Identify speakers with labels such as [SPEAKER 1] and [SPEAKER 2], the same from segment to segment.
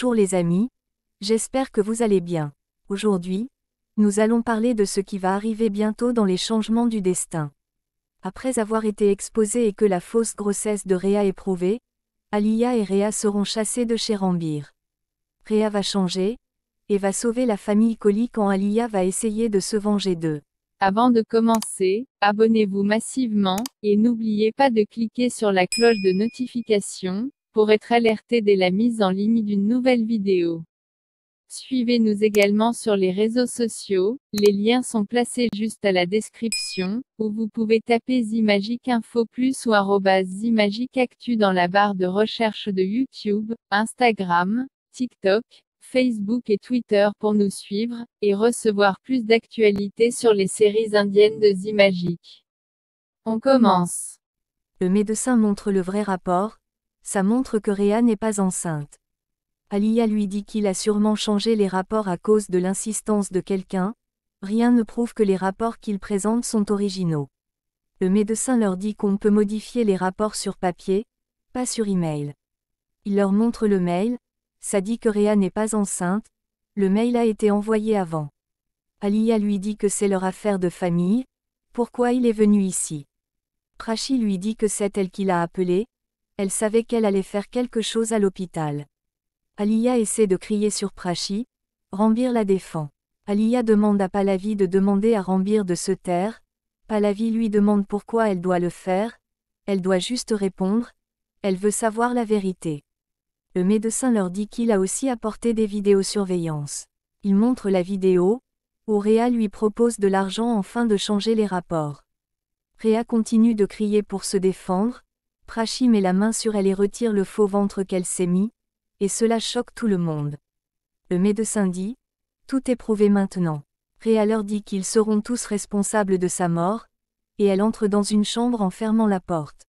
[SPEAKER 1] Bonjour les amis, j'espère que vous allez bien. Aujourd'hui, nous allons parler de ce qui va arriver bientôt dans les changements du destin. Après avoir été exposé et que la fausse grossesse de Réa est prouvée, Alia et Réa seront chassés de chez Rambir. Réa va changer, et va sauver la famille Colis quand Alia va essayer de se venger d'eux. Avant de commencer,
[SPEAKER 2] abonnez-vous massivement, et n'oubliez pas de cliquer sur la cloche de notification, pour être alerté dès la mise en ligne d'une nouvelle vidéo. Suivez-nous également sur les réseaux sociaux, les liens sont placés juste à la description, ou vous pouvez taper Zimagic Info Plus ou Zimagic Actu dans la barre de recherche de YouTube, Instagram, TikTok, Facebook et Twitter pour nous suivre, et recevoir plus d'actualités sur les séries indiennes de Zimagic.
[SPEAKER 1] On commence. Le médecin montre le vrai rapport, ça montre que Réa n'est pas enceinte. Alia lui dit qu'il a sûrement changé les rapports à cause de l'insistance de quelqu'un, rien ne prouve que les rapports qu'il présente sont originaux. Le médecin leur dit qu'on peut modifier les rapports sur papier, pas sur email. Il leur montre le mail, ça dit que Réa n'est pas enceinte, le mail a été envoyé avant. Alia lui dit que c'est leur affaire de famille, pourquoi il est venu ici. Prachi lui dit que c'est elle qui l'a appelé, elle savait qu'elle allait faire quelque chose à l'hôpital. Aliya essaie de crier sur Prachi. Rambir la défend. Aliya demande à Palavi de demander à Rambir de se taire. Palavi lui demande pourquoi elle doit le faire. Elle doit juste répondre. Elle veut savoir la vérité. Le médecin leur dit qu'il a aussi apporté des vidéosurveillances. Il montre la vidéo, où Réa lui propose de l'argent afin de changer les rapports. Réa continue de crier pour se défendre, Prachi met la main sur elle et retire le faux ventre qu'elle s'est mis, et cela choque tout le monde. Le médecin dit, Tout est prouvé maintenant. Réa leur dit qu'ils seront tous responsables de sa mort, et elle entre dans une chambre en fermant la porte.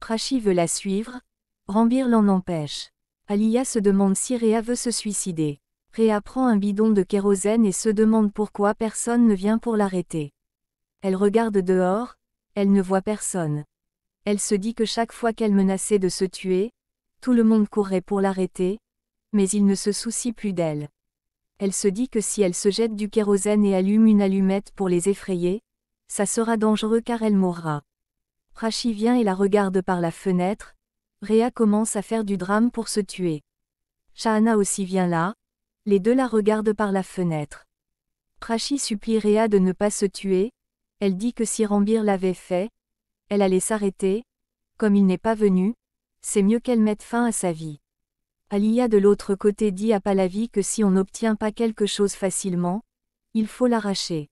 [SPEAKER 1] Prachi veut la suivre, Rambir l'en empêche. Alia se demande si Réa veut se suicider. Réa prend un bidon de kérosène et se demande pourquoi personne ne vient pour l'arrêter. Elle regarde dehors, elle ne voit personne. Elle se dit que chaque fois qu'elle menaçait de se tuer, tout le monde courrait pour l'arrêter, mais il ne se soucie plus d'elle. Elle se dit que si elle se jette du kérosène et allume une allumette pour les effrayer, ça sera dangereux car elle mourra. Prachi vient et la regarde par la fenêtre, Réa commence à faire du drame pour se tuer. Shahana aussi vient là, les deux la regardent par la fenêtre. Prachi supplie Réa de ne pas se tuer, elle dit que si Rambir l'avait fait, elle allait s'arrêter, comme il n'est pas venu, c'est mieux qu'elle mette fin à sa vie. Alia de l'autre côté dit à Palavi que si on n'obtient pas quelque chose facilement, il faut l'arracher.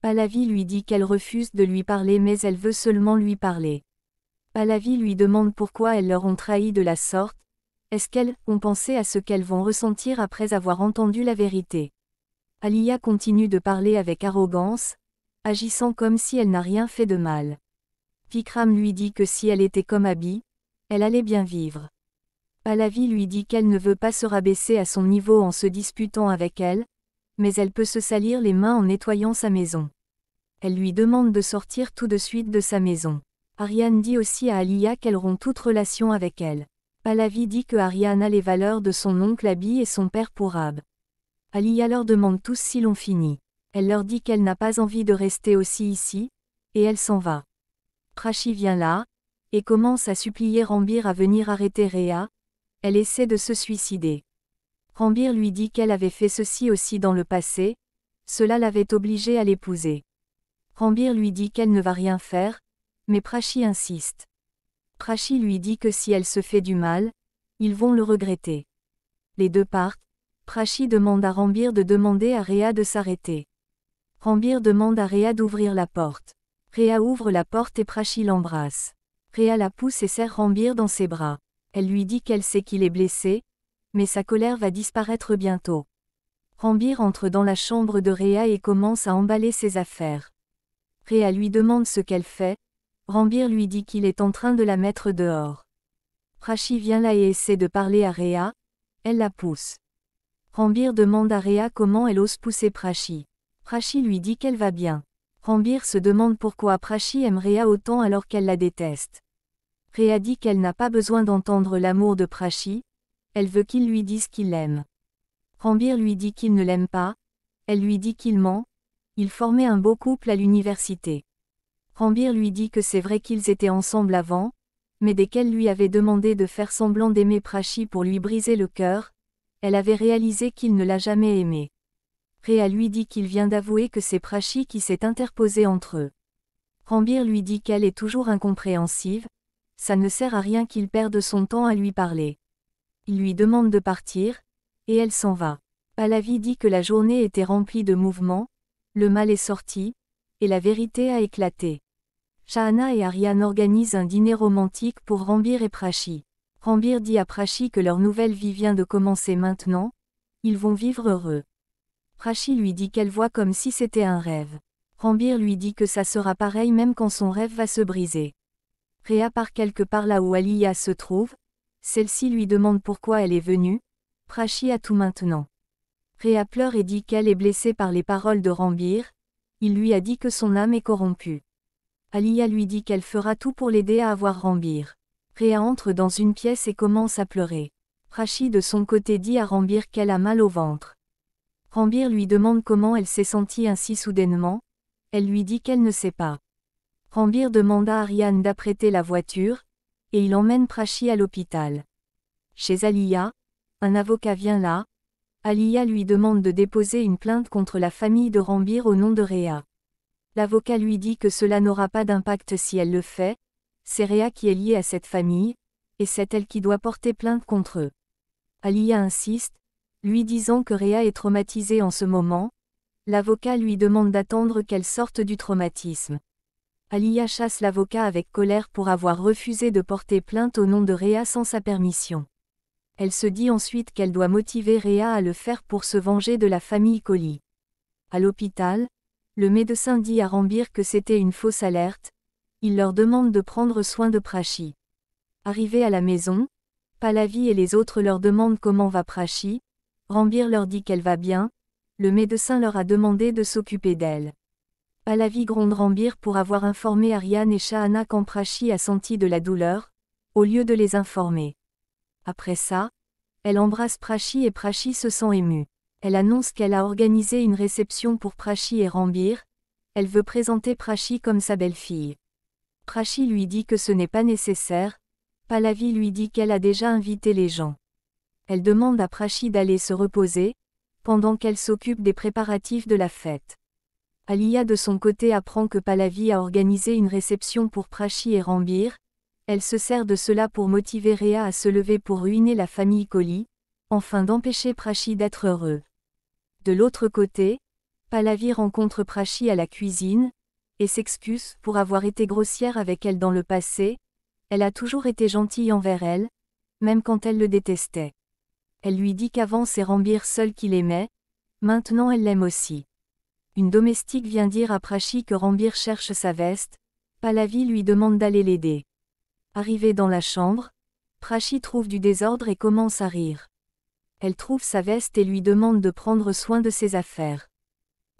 [SPEAKER 1] Palavi lui dit qu'elle refuse de lui parler mais elle veut seulement lui parler. Palavi lui demande pourquoi elles leur ont trahi de la sorte, est-ce qu'elles ont pensé à ce qu'elles vont ressentir après avoir entendu la vérité Alia continue de parler avec arrogance, agissant comme si elle n'a rien fait de mal. Vikram lui dit que si elle était comme Abi, elle allait bien vivre. Pallavi lui dit qu'elle ne veut pas se rabaisser à son niveau en se disputant avec elle, mais elle peut se salir les mains en nettoyant sa maison. Elle lui demande de sortir tout de suite de sa maison. Ariane dit aussi à Alia qu'elle rompt toute relation avec elle. Pallavi dit que Ariane a les valeurs de son oncle Abi et son père pour Ab. Alia leur demande tous si l'on finit. Elle leur dit qu'elle n'a pas envie de rester aussi ici, et elle s'en va. Prachi vient là, et commence à supplier Rambir à venir arrêter Réa. Elle essaie de se suicider. Rambir lui dit qu'elle avait fait ceci aussi dans le passé, cela l'avait obligé à l'épouser. Rambir lui dit qu'elle ne va rien faire, mais Prachi insiste. Prachi lui dit que si elle se fait du mal, ils vont le regretter. Les deux partent, Prachi demande à Rambir de demander à Réa de s'arrêter. Rambir demande à Réa d'ouvrir la porte. Réa ouvre la porte et Prachi l'embrasse. Réa la pousse et serre Rambir dans ses bras. Elle lui dit qu'elle sait qu'il est blessé, mais sa colère va disparaître bientôt. Rambir entre dans la chambre de Réa et commence à emballer ses affaires. Réa lui demande ce qu'elle fait, Rambir lui dit qu'il est en train de la mettre dehors. Prachi vient là et essaie de parler à Réa, elle la pousse. Rambir demande à Réa comment elle ose pousser Prachi. Prachi lui dit qu'elle va bien. Rambir se demande pourquoi Prachi aime Réa autant alors qu'elle la déteste. Réa dit qu'elle n'a pas besoin d'entendre l'amour de Prachi, elle veut qu'il lui dise qu'il l'aime. Rambir lui dit qu'il ne l'aime pas, elle lui dit qu'il ment, ils formaient un beau couple à l'université. Rambir lui dit que c'est vrai qu'ils étaient ensemble avant, mais dès qu'elle lui avait demandé de faire semblant d'aimer Prachi pour lui briser le cœur, elle avait réalisé qu'il ne l'a jamais aimée. Réa lui dit qu'il vient d'avouer que c'est Prachi qui s'est interposé entre eux. Rambir lui dit qu'elle est toujours incompréhensive, ça ne sert à rien qu'il perde son temps à lui parler. Il lui demande de partir, et elle s'en va. Pallavi dit que la journée était remplie de mouvements, le mal est sorti, et la vérité a éclaté. Shahana et Ariane organisent un dîner romantique pour Rambir et Prachi. Rambir dit à Prachi que leur nouvelle vie vient de commencer maintenant, ils vont vivre heureux. Prachi lui dit qu'elle voit comme si c'était un rêve. Rambir lui dit que ça sera pareil même quand son rêve va se briser. Réa part quelque part là où Aliya se trouve, celle-ci lui demande pourquoi elle est venue, Prachi a tout maintenant. Réa pleure et dit qu'elle est blessée par les paroles de Rambir, il lui a dit que son âme est corrompue. Aliya lui dit qu'elle fera tout pour l'aider à avoir Rambir. Réa entre dans une pièce et commence à pleurer. Prachi de son côté dit à Rambir qu'elle a mal au ventre. Rambir lui demande comment elle s'est sentie ainsi soudainement. Elle lui dit qu'elle ne sait pas. Rambir demande à Ariane d'apprêter la voiture, et il emmène Prachi à l'hôpital. Chez Aliya, un avocat vient là. Aliya lui demande de déposer une plainte contre la famille de Rambir au nom de Réa. L'avocat lui dit que cela n'aura pas d'impact si elle le fait, c'est Réa qui est liée à cette famille, et c'est elle qui doit porter plainte contre eux. Alia insiste, lui disant que Réa est traumatisée en ce moment, l'avocat lui demande d'attendre qu'elle sorte du traumatisme. Alia chasse l'avocat avec colère pour avoir refusé de porter plainte au nom de Réa sans sa permission. Elle se dit ensuite qu'elle doit motiver Réa à le faire pour se venger de la famille Colli. À l'hôpital, le médecin dit à Rambir que c'était une fausse alerte, il leur demande de prendre soin de Prachi. Arrivés à la maison, Palavi et les autres leur demandent comment va Prachi, Rambir leur dit qu'elle va bien, le médecin leur a demandé de s'occuper d'elle. Palavi gronde Rambir pour avoir informé Ariane et Shahana Prashi a senti de la douleur, au lieu de les informer. Après ça, elle embrasse Prachi et Prachi se sent émue. Elle annonce qu'elle a organisé une réception pour Prachi et Rambir, elle veut présenter Prachi comme sa belle-fille. Prachi lui dit que ce n'est pas nécessaire, Palavi lui dit qu'elle a déjà invité les gens elle demande à Prachi d'aller se reposer, pendant qu'elle s'occupe des préparatifs de la fête. Alia de son côté apprend que Palavi a organisé une réception pour Prachi et Rambir, elle se sert de cela pour motiver Réa à se lever pour ruiner la famille Koli, enfin d'empêcher Prachi d'être heureux. De l'autre côté, Palavi rencontre Prachi à la cuisine, et s'excuse pour avoir été grossière avec elle dans le passé, elle a toujours été gentille envers elle, même quand elle le détestait. Elle lui dit qu'avant c'est Rambir seul qui l'aimait, maintenant elle l'aime aussi. Une domestique vient dire à Prachi que Rambir cherche sa veste, Palavi lui demande d'aller l'aider. Arrivée dans la chambre, Prachi trouve du désordre et commence à rire. Elle trouve sa veste et lui demande de prendre soin de ses affaires.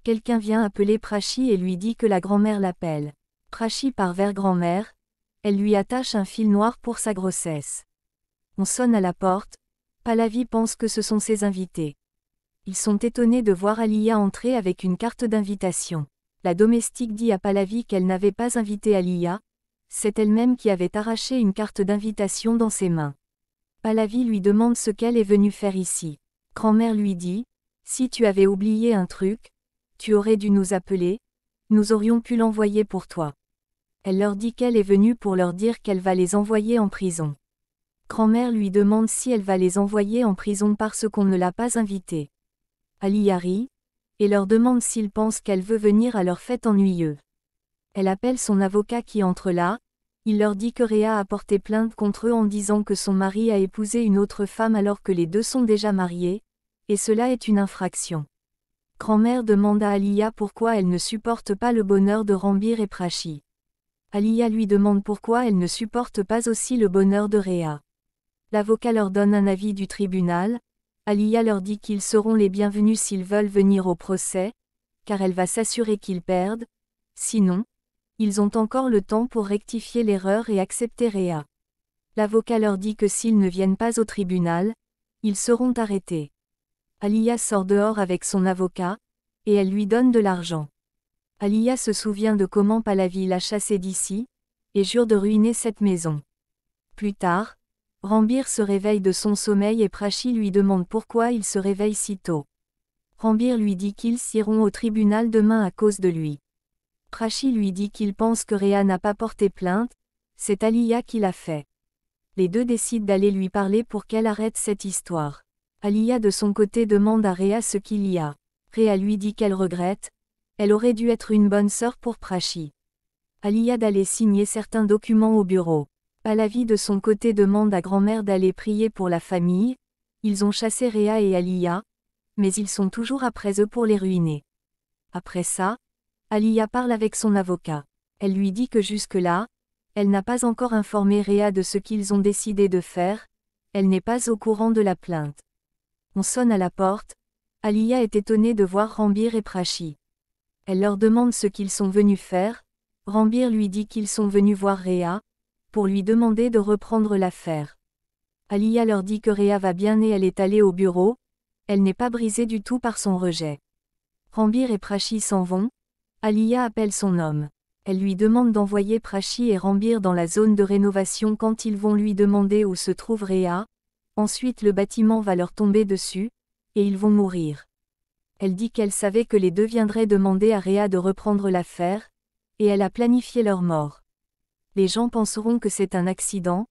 [SPEAKER 1] Quelqu'un vient appeler Prachi et lui dit que la grand-mère l'appelle. Prachi part vers grand-mère, elle lui attache un fil noir pour sa grossesse. On sonne à la porte, Pallavi pense que ce sont ses invités. Ils sont étonnés de voir Alia entrer avec une carte d'invitation. La domestique dit à Pallavi qu'elle n'avait pas invité Alia, c'est elle-même qui avait arraché une carte d'invitation dans ses mains. Pallavi lui demande ce qu'elle est venue faire ici. Grand-mère lui dit, si tu avais oublié un truc, tu aurais dû nous appeler, nous aurions pu l'envoyer pour toi. Elle leur dit qu'elle est venue pour leur dire qu'elle va les envoyer en prison. Grand-mère lui demande si elle va les envoyer en prison parce qu'on ne l'a pas invitée. Ali rit, et leur demande s'ils pensent qu'elle veut venir à leur fête ennuyeux. Elle appelle son avocat qui entre là, il leur dit que Réa a porté plainte contre eux en disant que son mari a épousé une autre femme alors que les deux sont déjà mariés, et cela est une infraction. Grand-mère demande à Aliya pourquoi elle ne supporte pas le bonheur de Rambir et Prachi. Aliya lui demande pourquoi elle ne supporte pas aussi le bonheur de Réa. L'avocat leur donne un avis du tribunal, Alia leur dit qu'ils seront les bienvenus s'ils veulent venir au procès, car elle va s'assurer qu'ils perdent, sinon, ils ont encore le temps pour rectifier l'erreur et accepter Réa. L'avocat leur dit que s'ils ne viennent pas au tribunal, ils seront arrêtés. Alia sort dehors avec son avocat, et elle lui donne de l'argent. Alia se souvient de comment Palavi l'a chassé d'ici, et jure de ruiner cette maison. Plus tard, Rambir se réveille de son sommeil et Prachi lui demande pourquoi il se réveille si tôt. Rambir lui dit qu'ils s'iront au tribunal demain à cause de lui. Prachi lui dit qu'il pense que Réa n'a pas porté plainte, c'est Alia qui l'a fait. Les deux décident d'aller lui parler pour qu'elle arrête cette histoire. Alia de son côté demande à Réa ce qu'il y a. Réa lui dit qu'elle regrette, elle aurait dû être une bonne sœur pour Prachi. Alia d'aller signer certains documents au bureau. Alavi de son côté demande à grand-mère d'aller prier pour la famille, ils ont chassé Réa et Alia, mais ils sont toujours après eux pour les ruiner. Après ça, Alia parle avec son avocat. Elle lui dit que jusque-là, elle n'a pas encore informé Réa de ce qu'ils ont décidé de faire, elle n'est pas au courant de la plainte. On sonne à la porte, Alia est étonnée de voir Rambir et Prachi. Elle leur demande ce qu'ils sont venus faire, Rambir lui dit qu'ils sont venus voir Réa, pour lui demander de reprendre l'affaire. Alia leur dit que Réa va bien et elle est allée au bureau, elle n'est pas brisée du tout par son rejet. Rambir et Prachi s'en vont, Alia appelle son homme. Elle lui demande d'envoyer Prachi et Rambir dans la zone de rénovation quand ils vont lui demander où se trouve Réa, ensuite le bâtiment va leur tomber dessus, et ils vont mourir. Elle dit qu'elle savait que les deux viendraient demander à Réa de reprendre l'affaire, et elle a planifié leur mort les gens penseront que c'est un accident,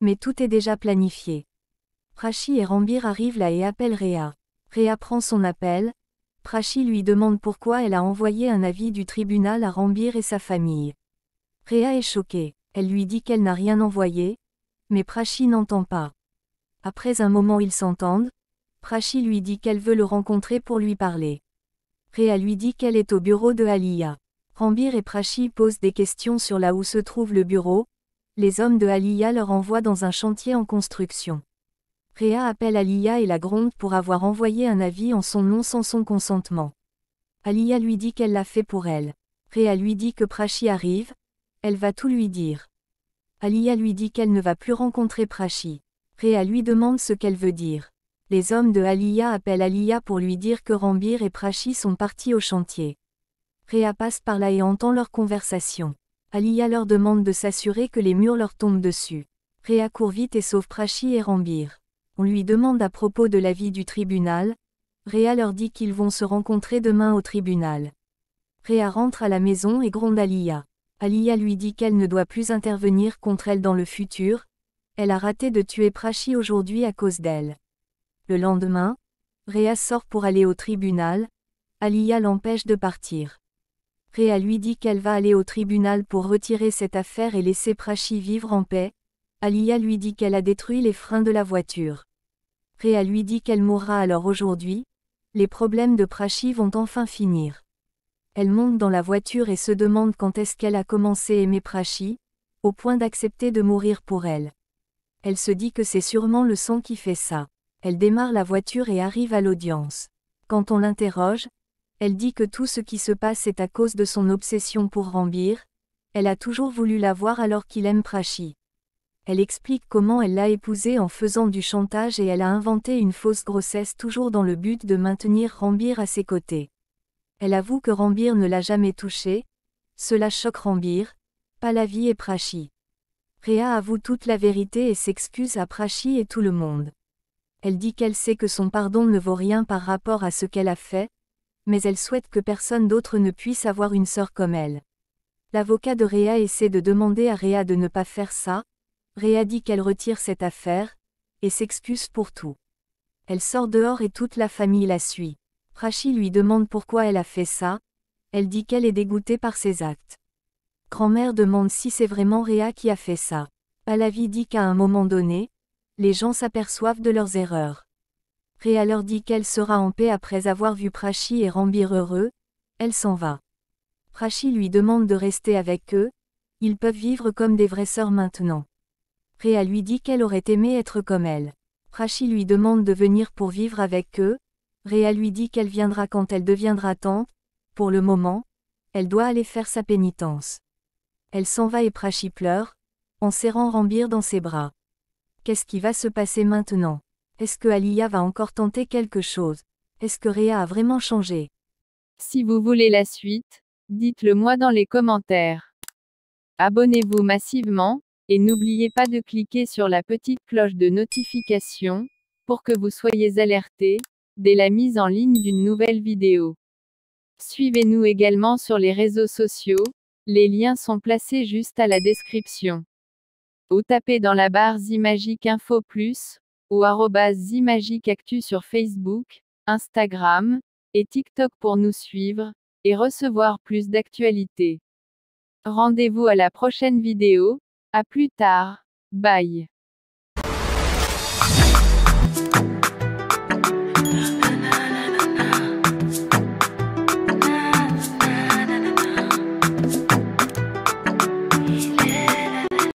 [SPEAKER 1] mais tout est déjà planifié. Prachi et Rambir arrivent là et appellent Réa. Réa prend son appel, Prachi lui demande pourquoi elle a envoyé un avis du tribunal à Rambir et sa famille. Réa est choquée, elle lui dit qu'elle n'a rien envoyé, mais Prachi n'entend pas. Après un moment ils s'entendent, Prachi lui dit qu'elle veut le rencontrer pour lui parler. Réa lui dit qu'elle est au bureau de Aliyah. Rambir et Prachi posent des questions sur là où se trouve le bureau. Les hommes de Aliya leur envoient dans un chantier en construction. Réa appelle Aliyah et la gronde pour avoir envoyé un avis en son nom sans son consentement. Aliyah lui dit qu'elle l'a fait pour elle. Réa lui dit que Prachi arrive, elle va tout lui dire. Aliyah lui dit qu'elle ne va plus rencontrer Prachi. Réa lui demande ce qu'elle veut dire. Les hommes de Aliya appellent Aliyah pour lui dire que Rambir et Prachi sont partis au chantier. Réa passe par là et entend leur conversation. Alia leur demande de s'assurer que les murs leur tombent dessus. Réa court vite et sauve Prachi et Rambir. On lui demande à propos de l'avis du tribunal. Réa leur dit qu'ils vont se rencontrer demain au tribunal. Réa rentre à la maison et gronde Alia. Alia lui dit qu'elle ne doit plus intervenir contre elle dans le futur. Elle a raté de tuer Prachi aujourd'hui à cause d'elle. Le lendemain, Réa sort pour aller au tribunal. Alia l'empêche de partir. Réa lui dit qu'elle va aller au tribunal pour retirer cette affaire et laisser Prachi vivre en paix. Alia lui dit qu'elle a détruit les freins de la voiture. Réa lui dit qu'elle mourra alors aujourd'hui. Les problèmes de Prachi vont enfin finir. Elle monte dans la voiture et se demande quand est-ce qu'elle a commencé à aimer Prachi, au point d'accepter de mourir pour elle. Elle se dit que c'est sûrement le sang qui fait ça. Elle démarre la voiture et arrive à l'audience. Quand on l'interroge, elle dit que tout ce qui se passe est à cause de son obsession pour Rambir. Elle a toujours voulu la voir alors qu'il aime Prachi. Elle explique comment elle l'a épousé en faisant du chantage et elle a inventé une fausse grossesse toujours dans le but de maintenir Rambir à ses côtés. Elle avoue que Rambir ne l'a jamais touchée. Cela choque Rambir, vie et Prachi. Réa avoue toute la vérité et s'excuse à Prachi et tout le monde. Elle dit qu'elle sait que son pardon ne vaut rien par rapport à ce qu'elle a fait, mais elle souhaite que personne d'autre ne puisse avoir une sœur comme elle. L'avocat de Réa essaie de demander à Réa de ne pas faire ça. Réa dit qu'elle retire cette affaire, et s'excuse pour tout. Elle sort dehors et toute la famille la suit. Rachi lui demande pourquoi elle a fait ça. Elle dit qu'elle est dégoûtée par ses actes. Grand-mère demande si c'est vraiment Réa qui a fait ça. Palavi dit qu'à un moment donné, les gens s'aperçoivent de leurs erreurs. Réa leur dit qu'elle sera en paix après avoir vu Prachi et Rambir heureux, elle s'en va. Prachi lui demande de rester avec eux, ils peuvent vivre comme des vraies sœurs maintenant. Réa lui dit qu'elle aurait aimé être comme elle. Prachi lui demande de venir pour vivre avec eux, Réa lui dit qu'elle viendra quand elle deviendra tante, pour le moment, elle doit aller faire sa pénitence. Elle s'en va et Prachi pleure, en serrant Rambir dans ses bras. Qu'est-ce qui va se passer maintenant est-ce que Alia va encore tenter quelque chose Est-ce que Réa a vraiment changé Si vous voulez la suite, dites-le moi dans les commentaires.
[SPEAKER 2] Abonnez-vous massivement, et n'oubliez pas de cliquer sur la petite cloche de notification, pour que vous soyez alerté, dès la mise en ligne d'une nouvelle vidéo. Suivez-nous également sur les réseaux sociaux, les liens sont placés juste à la description. Ou tapez dans la barre Zimagique Info Plus, ou Actu sur Facebook, Instagram et TikTok pour nous suivre et recevoir plus d'actualités. Rendez-vous à la prochaine vidéo, à plus tard, bye.